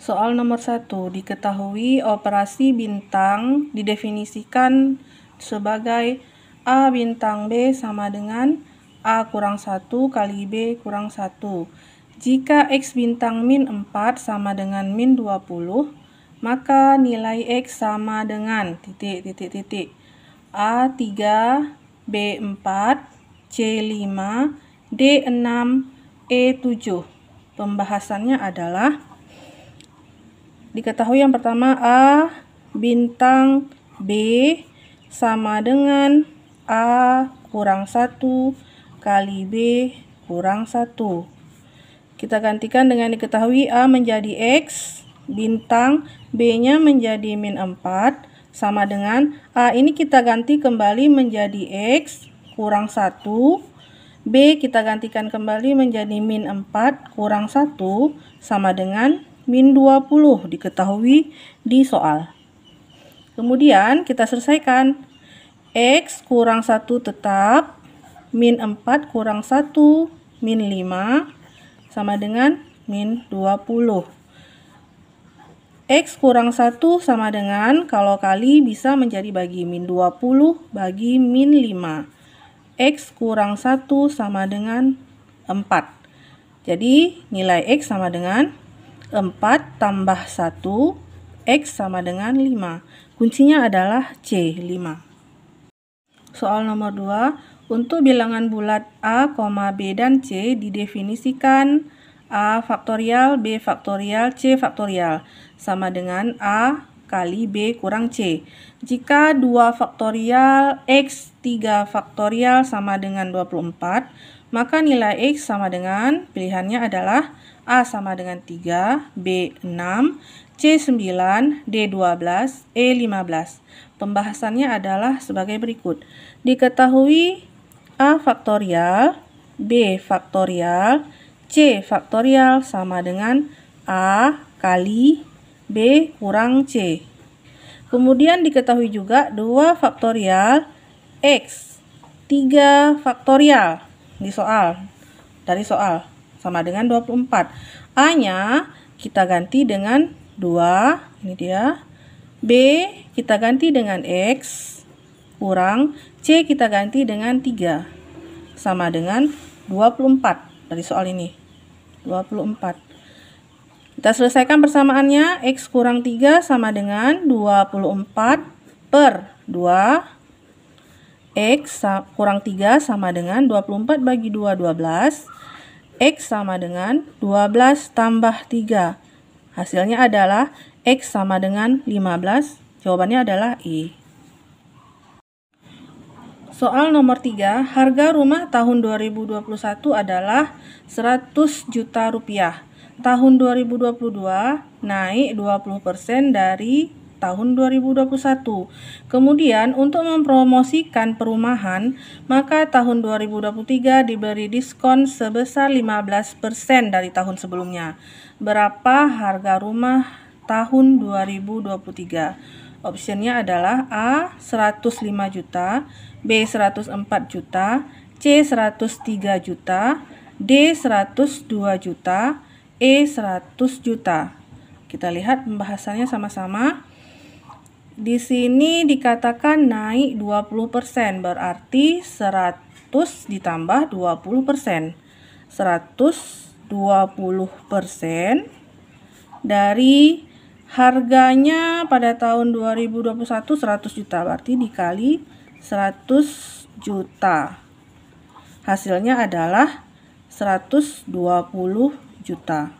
Soal nomor satu diketahui operasi bintang didefinisikan sebagai A bintang B sama dengan A kurang 1 kali B kurang 1. Jika X bintang min 4 sama dengan min 20, maka nilai X sama dengan titik titik titik A 3, B 4, C 5, D 6, E 7. Pembahasannya adalah Diketahui yang pertama A bintang B sama dengan A kurang 1 kali B kurang 1. Kita gantikan dengan diketahui A menjadi X, bintang B-nya menjadi min 4, sama dengan A ini kita ganti kembali menjadi X kurang 1, B kita gantikan kembali menjadi min 4 kurang 1, sama dengan min 20 diketahui di soal. Kemudian kita selesaikan. X kurang 1 tetap, min 4 kurang 1, min 5, sama dengan min 20. X kurang 1 sama dengan, kalau kali bisa menjadi bagi min 20 bagi min 5. X kurang 1 sama dengan 4. Jadi nilai X sama dengan 4 tambah 1, X sama dengan 5. Kuncinya adalah C, 5. Soal nomor 2, untuk bilangan bulat A, B dan C didefinisikan A faktorial, B faktorial, C faktorial sama dengan A kali B kurang C. Jika 2 faktorial X 3 faktorial sama dengan 24, maka nilai X sama dengan pilihannya adalah A sama dengan 3, B 6, C 9, D 12, E 15. Pembahasannya adalah sebagai berikut. Diketahui A faktorial, B faktorial, C faktorial sama dengan A kali B kurang C. Kemudian diketahui juga 2 faktorial X 3 faktorial di soal dari soal sama dengan 24. A-nya kita ganti dengan 2, ini dia. B kita ganti dengan X kurang C kita ganti dengan 3 sama dengan 24 dari soal ini. 24. Kita selesaikan persamaannya. X kurang 3 sama dengan 24 per 2. X kurang 3 sama dengan 24 bagi 2, 12. X sama dengan 12 tambah 3. Hasilnya adalah X sama dengan 15. Jawabannya adalah I. Soal nomor 3, harga rumah tahun 2021 adalah 100 juta rupiah. Tahun 2022 naik 20% dari tahun 2021. Kemudian untuk mempromosikan perumahan, maka tahun 2023 diberi diskon sebesar 15% dari tahun sebelumnya. Berapa harga rumah tahun 2023? Opsinya adalah A 105 juta, B 104 juta, C 103 juta, D 102 juta, E 100 juta. Kita lihat pembahasannya sama-sama. Di sini dikatakan naik 20%, berarti 100 ditambah 20%. 120% dari harganya pada tahun 2021 100 juta, berarti dikali 100 juta. Hasilnya adalah 120 juta.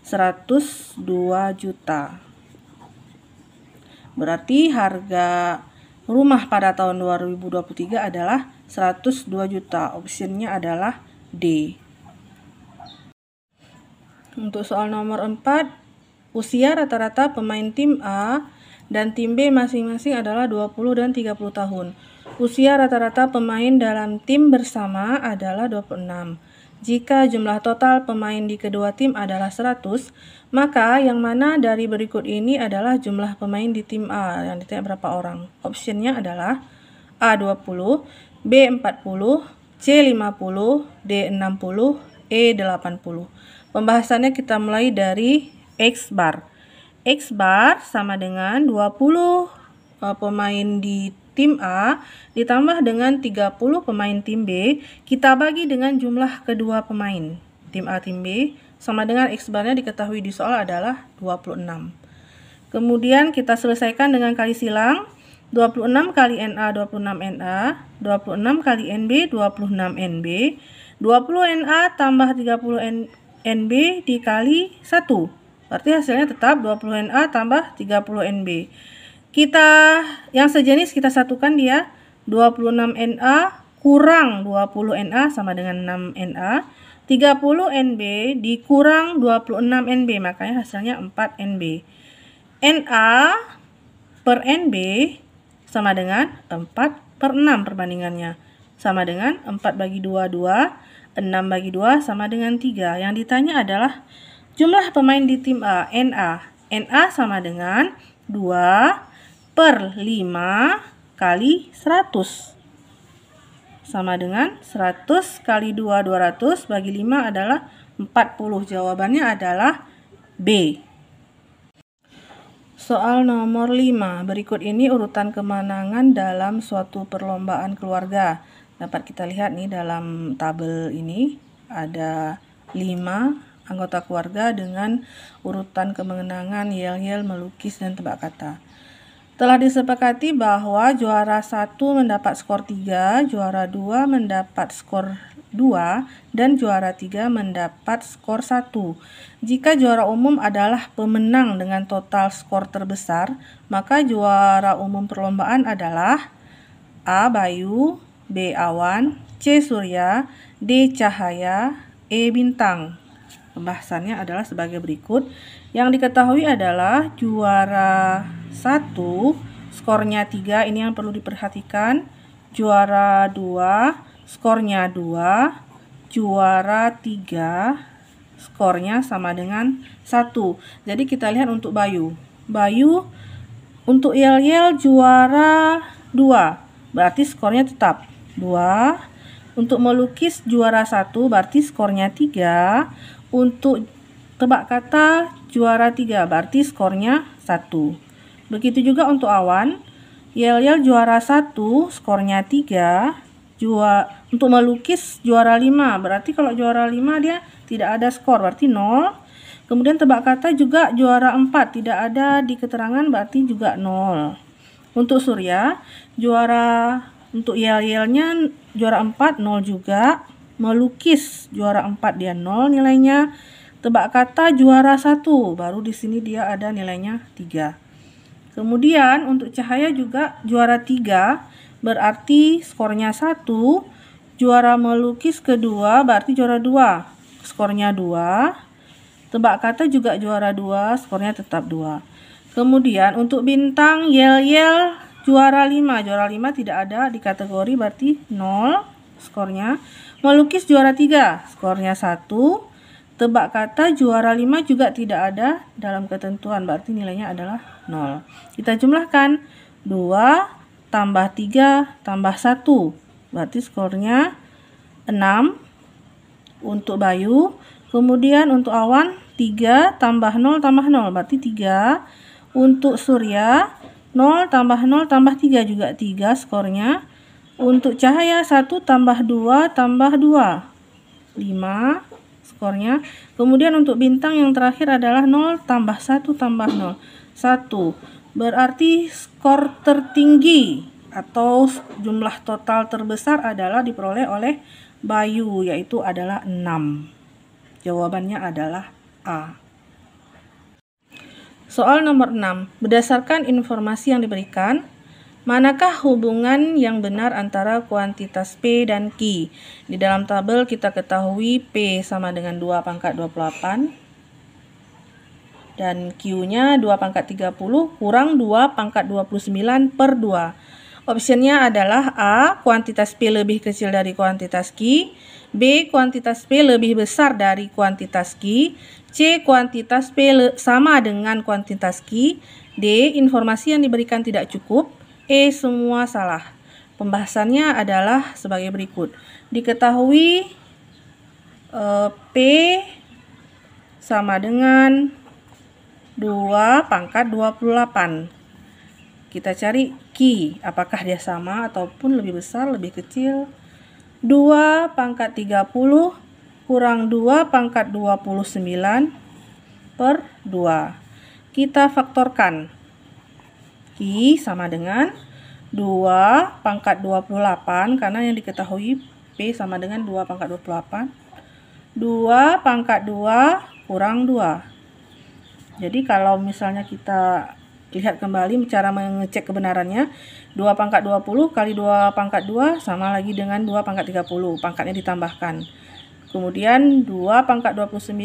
102 juta. Berarti harga rumah pada tahun 2023 adalah 102 juta. Opsinya adalah D. Untuk soal nomor 4, usia rata-rata pemain tim A dan tim B masing-masing adalah 20 dan 30 tahun. Usia rata-rata pemain dalam tim bersama adalah 26. Jika jumlah total pemain di kedua tim adalah 100, maka yang mana dari berikut ini adalah jumlah pemain di tim A yang ditanya berapa orang. Optionnya adalah A 20, B 40, C 50, D 60, E 80. Pembahasannya kita mulai dari X bar. X bar sama dengan 20 eh, pemain di tim A ditambah dengan 30 pemain tim B, kita bagi dengan jumlah kedua pemain. Tim A, tim B, sama dengan X barnya diketahui di soal adalah 26. Kemudian kita selesaikan dengan kali silang. 26 kali NA 26 NA, 26 kali NB 26 NB, 20 NA tambah 30 NB dikali 1. Berarti hasilnya tetap 20 NA tambah 30 NB. Kita yang sejenis kita satukan dia 26Na kurang 20Na sama dengan 6Na. 30NB dikurang 26NB, makanya hasilnya 4NB. NA per NB sama dengan 4 per 6 perbandingannya. Sama dengan 4 bagi 2, 2. 6 bagi 2 sama dengan 3. Yang ditanya adalah jumlah pemain di tim A, NA. NA sama dengan 2 per 5 kali 100 sama dengan 100 kali 2 200 bagi 5 adalah 40. Jawabannya adalah B. Soal nomor 5. Berikut ini urutan kemenangan dalam suatu perlombaan keluarga. Dapat kita lihat nih dalam tabel ini ada 5 anggota keluarga dengan urutan kemenangan yel-yel melukis dan tebak kata. Telah disepakati bahwa juara 1 mendapat skor 3, juara 2 mendapat skor 2, dan juara 3 mendapat skor 1. Jika juara umum adalah pemenang dengan total skor terbesar, maka juara umum perlombaan adalah A. Bayu, B. Awan, C. Surya, D. Cahaya, E. Bintang. Pembahasannya adalah sebagai berikut. Yang diketahui adalah juara 1 skornya 3, ini yang perlu diperhatikan. Juara 2 skornya 2, juara 3 skornya sama dengan 1. Jadi kita lihat untuk Bayu. Bayu untuk Yel-Yel juara 2, berarti skornya tetap 2. Untuk melukis juara 1 berarti skornya 3 untuk tebak kata juara 3 berarti skornya 1. Begitu juga untuk awan. Yel-yel juara 1 skornya 3. Jua, untuk melukis juara 5 berarti kalau juara 5 dia tidak ada skor berarti 0. Kemudian tebak kata juga juara 4 tidak ada di keterangan berarti juga 0. Untuk Surya juara untuk yel-yelnya juara 4 0 juga melukis juara 4 dia 0 nilainya. Tebak kata juara 1, baru di sini dia ada nilainya 3. Kemudian untuk cahaya juga juara 3 berarti skornya 1, juara melukis kedua berarti juara 2, skornya 2. Tebak kata juga juara 2, skornya tetap 2. Kemudian untuk bintang yel-yel juara 5. Juara 5 tidak ada di kategori berarti 0 skornya. Melukis juara 3, skornya 1. Tebak kata juara 5 juga tidak ada dalam ketentuan, berarti nilainya adalah 0. Kita jumlahkan 2 tambah 3 tambah 1, berarti skornya 6 untuk Bayu. Kemudian untuk Awan 3 tambah 0 tambah 0, berarti 3. Untuk Surya 0 tambah 0 tambah 3 juga 3 skornya untuk cahaya 1 tambah 2 tambah 2. 5 skornya. Kemudian untuk bintang yang terakhir adalah 0 tambah 1 tambah 0. 1 berarti skor tertinggi atau jumlah total terbesar adalah diperoleh oleh Bayu yaitu adalah 6. Jawabannya adalah A. Soal nomor 6. Berdasarkan informasi yang diberikan, Manakah hubungan yang benar antara kuantitas P dan Q? Di dalam tabel kita ketahui P sama dengan 2 pangkat 28 dan Q-nya 2 pangkat 30 kurang 2 pangkat 29 per 2. Opsinya adalah A. Kuantitas P lebih kecil dari kuantitas Q. B. Kuantitas P lebih besar dari kuantitas Q. C. Kuantitas P sama dengan kuantitas Q. D. Informasi yang diberikan tidak cukup. E semua salah. Pembahasannya adalah sebagai berikut. Diketahui e, P sama dengan 2 pangkat 28. Kita cari Q, apakah dia sama ataupun lebih besar, lebih kecil. 2 pangkat 30 kurang 2 pangkat 29 per 2. Kita faktorkan I sama dengan 2 pangkat 28 karena yang diketahui P sama dengan 2 pangkat 28 2 pangkat 2 kurang 2 jadi kalau misalnya kita lihat kembali cara mengecek kebenarannya 2 pangkat 20 kali 2 pangkat 2 sama lagi dengan 2 pangkat 30 pangkatnya ditambahkan kemudian 2 pangkat 29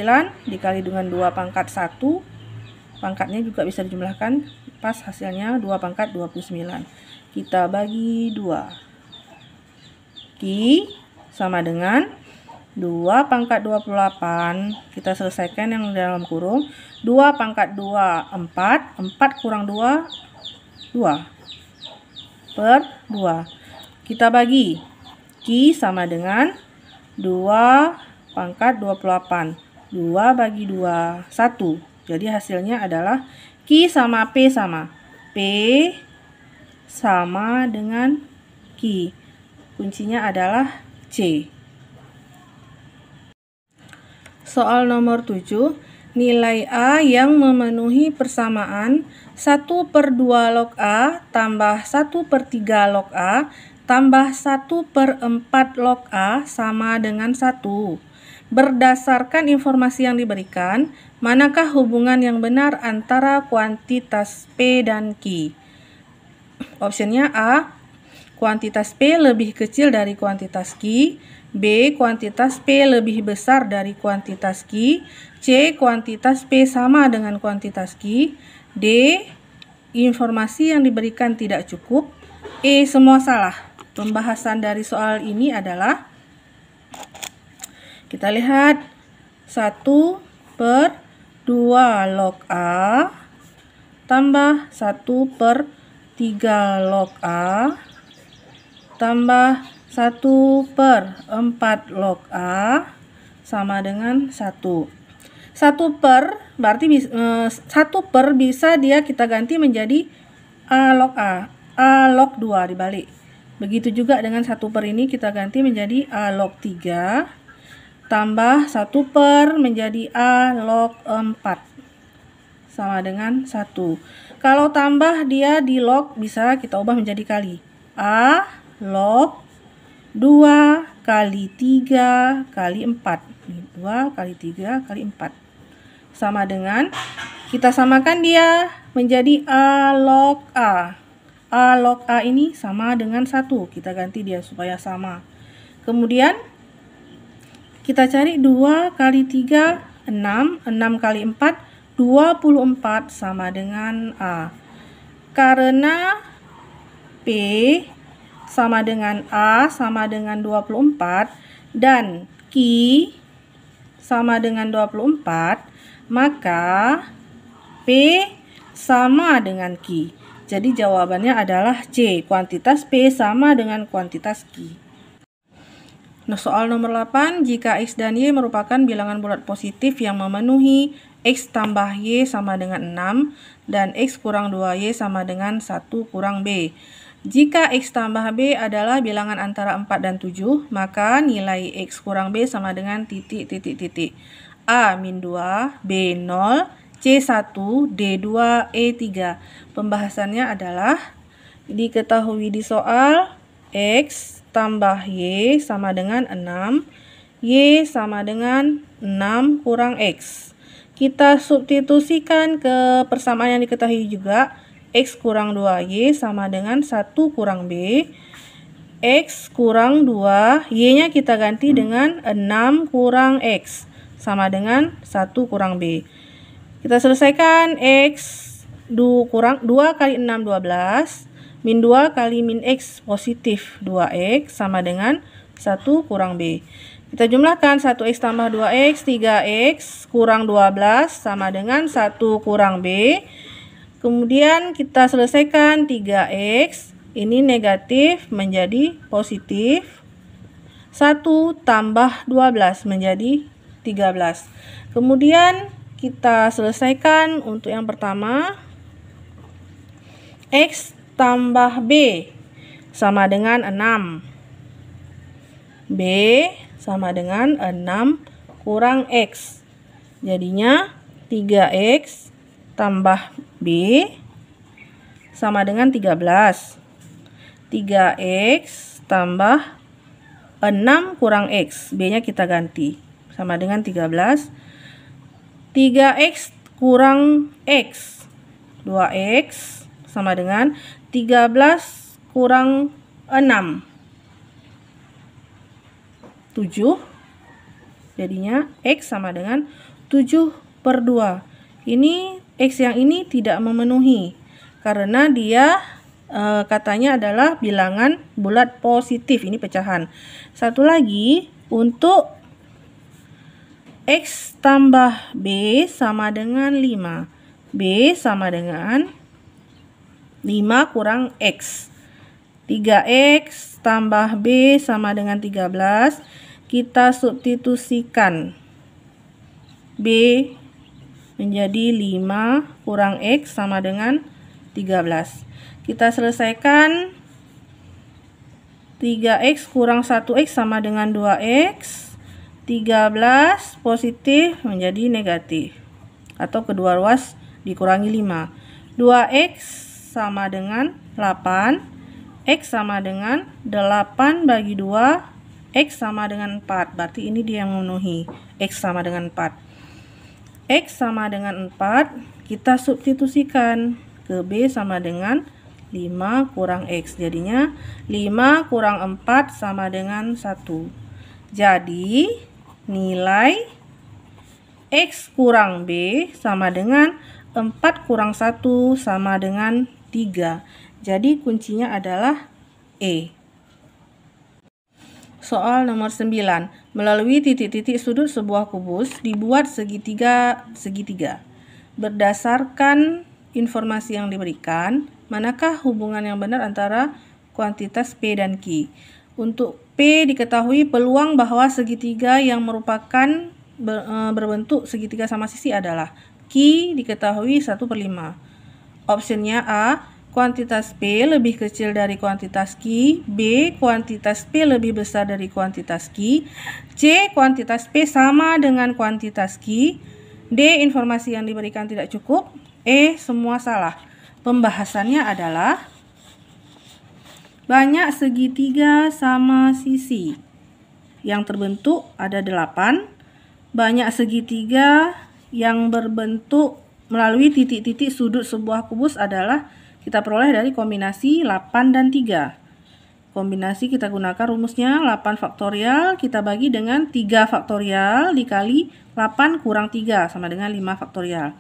dikali dengan 2 pangkat 1 pangkatnya juga bisa dijumlahkan pas hasilnya 2 pangkat 29. Kita bagi 2. Ki sama dengan 2 pangkat 28. Kita selesaikan yang dalam kurung. 2 pangkat 2, 4. 4 kurang 2, 2. Per 2. Kita bagi. Ki sama dengan 2 pangkat 28. 2 bagi 2, 1. Jadi hasilnya adalah Q sama P sama. P sama dengan Q. Kuncinya adalah C. Soal nomor 7. Nilai A yang memenuhi persamaan 1 per 2 log A tambah 1 per 3 log A tambah 1 per 4 log A sama dengan 1. Berdasarkan informasi yang diberikan, Manakah hubungan yang benar antara kuantitas P dan Q? Opsinya A. Kuantitas P lebih kecil dari kuantitas Q. B. Kuantitas P lebih besar dari kuantitas Q. C. Kuantitas P sama dengan kuantitas Q. D. Informasi yang diberikan tidak cukup. E. Semua salah. Pembahasan dari soal ini adalah kita lihat 1 per 2 log A tambah 1 per 3 log A tambah 1 per 4 log A sama dengan 1. 1 per berarti 1 eh, per bisa dia kita ganti menjadi A log A. A log 2 dibalik. Begitu juga dengan 1 per ini kita ganti menjadi A log 3 tambah 1 per menjadi A log 4 sama dengan 1 kalau tambah dia di log bisa kita ubah menjadi kali A log 2 kali 3 kali 4 2 kali 3 kali 4 sama dengan kita samakan dia menjadi A log A A log A ini sama dengan 1 kita ganti dia supaya sama kemudian kita cari 2 kali 3, 6. 6 kali 4, 24 sama dengan A. Karena P sama dengan A sama dengan 24 dan Q sama dengan 24, maka P sama dengan Q. Jadi jawabannya adalah C, kuantitas P sama dengan kuantitas Q. Nah, soal nomor 8, jika X dan Y merupakan bilangan bulat positif yang memenuhi X tambah Y sama dengan 6 dan X kurang 2Y sama dengan 1 kurang B. Jika X tambah B adalah bilangan antara 4 dan 7, maka nilai X kurang B sama dengan titik, titik, titik. A min 2, B 0, C 1, D 2, E 3. Pembahasannya adalah diketahui di soal X tambah Y sama dengan 6. Y sama dengan 6 kurang X. Kita substitusikan ke persamaan yang diketahui juga. X kurang 2Y sama dengan 1 kurang B. X kurang 2, Y-nya kita ganti dengan 6 kurang X. Sama dengan 1 kurang B. Kita selesaikan X 2 kurang 2 kali 6 12 Min 2 kali min X positif 2X sama dengan 1 kurang B. Kita jumlahkan 1X tambah 2X, 3X kurang 12 sama dengan 1 kurang B. Kemudian kita selesaikan 3X, ini negatif menjadi positif. 1 tambah 12 menjadi 13. Kemudian kita selesaikan untuk yang pertama. X tambah B sama dengan 6. B sama dengan 6 kurang X. Jadinya 3X tambah B sama dengan 13. 3X tambah 6 kurang X. B-nya kita ganti. Sama dengan 13. 3X kurang X. 2X sama dengan 13 kurang 6 7 jadinya X sama dengan 7 per 2 ini X yang ini tidak memenuhi karena dia e, katanya adalah bilangan bulat positif ini pecahan satu lagi untuk X tambah B sama dengan 5 B sama dengan 5 kurang X. 3X tambah B sama dengan 13. Kita substitusikan B menjadi 5 kurang X sama dengan 13. Kita selesaikan 3X kurang 1X sama dengan 2X. 13 positif menjadi negatif. Atau kedua ruas dikurangi 5. 2X sama dengan 8, X sama dengan 8 bagi 2, X sama dengan 4. Berarti ini dia yang memenuhi X sama dengan 4. X sama dengan 4, kita substitusikan ke B sama dengan 5 kurang X. Jadinya 5 kurang 4 sama dengan 1. Jadi nilai X kurang B sama dengan 4 kurang 1 sama dengan 3. Jadi kuncinya adalah E. Soal nomor 9. Melalui titik-titik sudut sebuah kubus dibuat segitiga segitiga. Berdasarkan informasi yang diberikan, manakah hubungan yang benar antara kuantitas P dan Q? Untuk P diketahui peluang bahwa segitiga yang merupakan eh, berbentuk segitiga sama sisi adalah Q diketahui 1 per 5. Optionnya A, kuantitas P lebih kecil dari kuantitas Q, B, kuantitas P lebih besar dari kuantitas Q, C, kuantitas P sama dengan kuantitas Q, D, informasi yang diberikan tidak cukup, E, semua salah. Pembahasannya adalah banyak segitiga sama sisi. Yang terbentuk ada 8, banyak segitiga yang berbentuk melalui titik-titik sudut sebuah kubus adalah kita peroleh dari kombinasi 8 dan 3. Kombinasi kita gunakan rumusnya 8 faktorial kita bagi dengan 3 faktorial dikali 8 kurang 3 sama dengan 5 faktorial.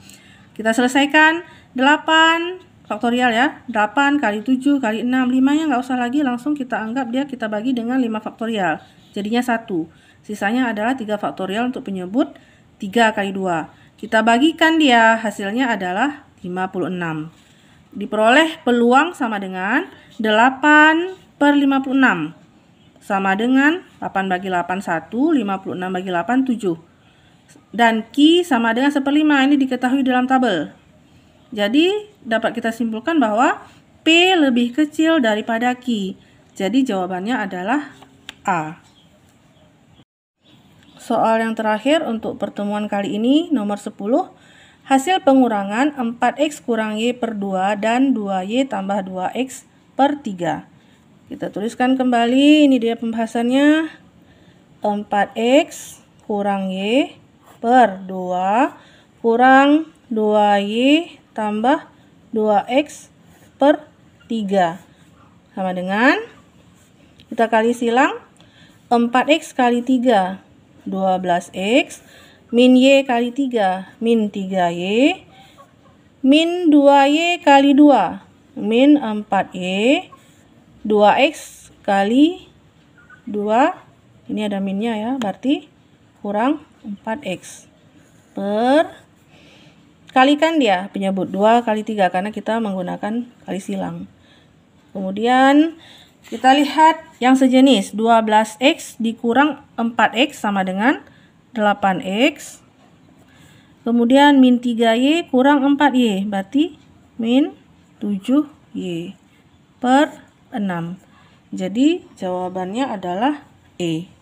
Kita selesaikan 8 faktorial ya. 8 kali 7 kali 6, 5 nya nggak usah lagi langsung kita anggap dia kita bagi dengan 5 faktorial. Jadinya 1. Sisanya adalah 3 faktorial untuk penyebut 3 kali 2. Kita bagikan dia, hasilnya adalah 56. Diperoleh peluang sama dengan 8 per 56. Sama dengan 8 bagi 8, 1, 56 bagi 8, 7. Dan Q sama dengan 1 per 5, ini diketahui dalam tabel. Jadi, dapat kita simpulkan bahwa P lebih kecil daripada Q. Jadi, jawabannya adalah A. Soal yang terakhir untuk pertemuan kali ini nomor 10 Hasil pengurangan 4x kurang y per 2 dan 2y tambah 2x per 3 Kita tuliskan kembali ini dia pembahasannya 4x kurang y per 2 kurang 2y tambah 2x per 3 sama dengan kita kali silang 4x kali 3 12x min y kali 3 min 3y min 2y kali 2 min 4y 2x kali 2 ini ada minnya ya berarti kurang 4x per kalikan dia penyebut 2 kali 3 karena kita menggunakan kali silang kemudian kita lihat yang sejenis 12x dikurang 4x sama dengan 8x. Kemudian min 3y kurang 4y berarti min 7y per 6. Jadi jawabannya adalah E.